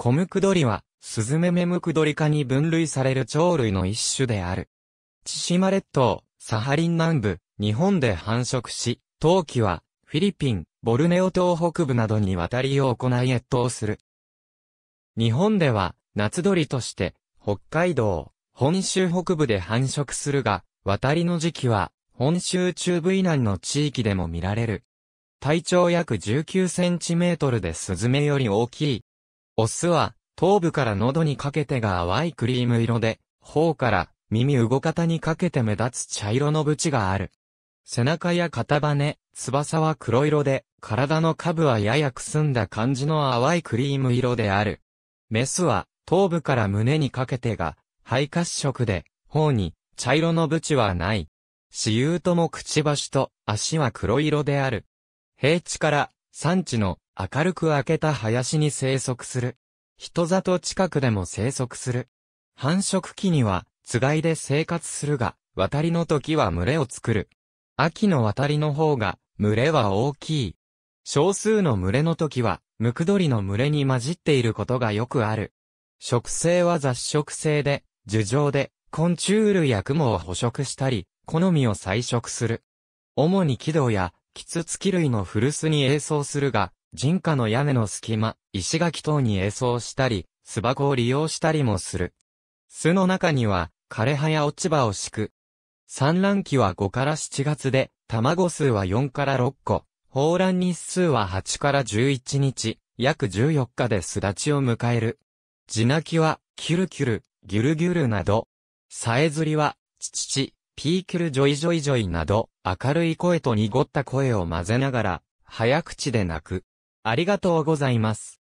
コムクドリは、スズメメムクドリ科に分類される鳥類の一種である。千島列島、サハリン南部、日本で繁殖し、冬季は、フィリピン、ボルネオ島北部などに渡りを行い越冬する。日本では、夏鳥として、北海道、本州北部で繁殖するが、渡りの時期は、本州中部以南の地域でも見られる。体長約19センチメートルでスズメより大きい。オスは、頭部から喉にかけてが淡いクリーム色で、頬から耳動かたにかけて目立つ茶色のブチがある。背中や肩羽、翼は黒色で、体の下部はややくすんだ感じの淡いクリーム色である。メスは、頭部から胸にかけてが、肺褐色で、頬に、茶色のブチはない。雌雄ともくちばしと足は黒色である。平地から山地の明るく開けた林に生息する。人里近くでも生息する。繁殖期には、つがいで生活するが、渡りの時は群れを作る。秋の渡りの方が、群れは大きい。少数の群れの時は、ムクドリの群れに混じっていることがよくある。食性は雑食性で、樹上で、昆虫類や雲を捕食したり、好みを採食する。主に木道や、キツツキ類の古巣に栄相するが、人家の屋根の隙間、石垣等に栄装したり、巣箱を利用したりもする。巣の中には、枯れ葉や落ち葉を敷く。産卵期は5から7月で、卵数は4から6個、放卵日数は8から11日、約14日で巣立ちを迎える。地鳴きは、キュルキュル、ギュルギュルなど。さえずりは、チチチ、ピーキュルジョイジョイジョイなど、明るい声と濁った声を混ぜながら、早口で鳴く。ありがとうございます。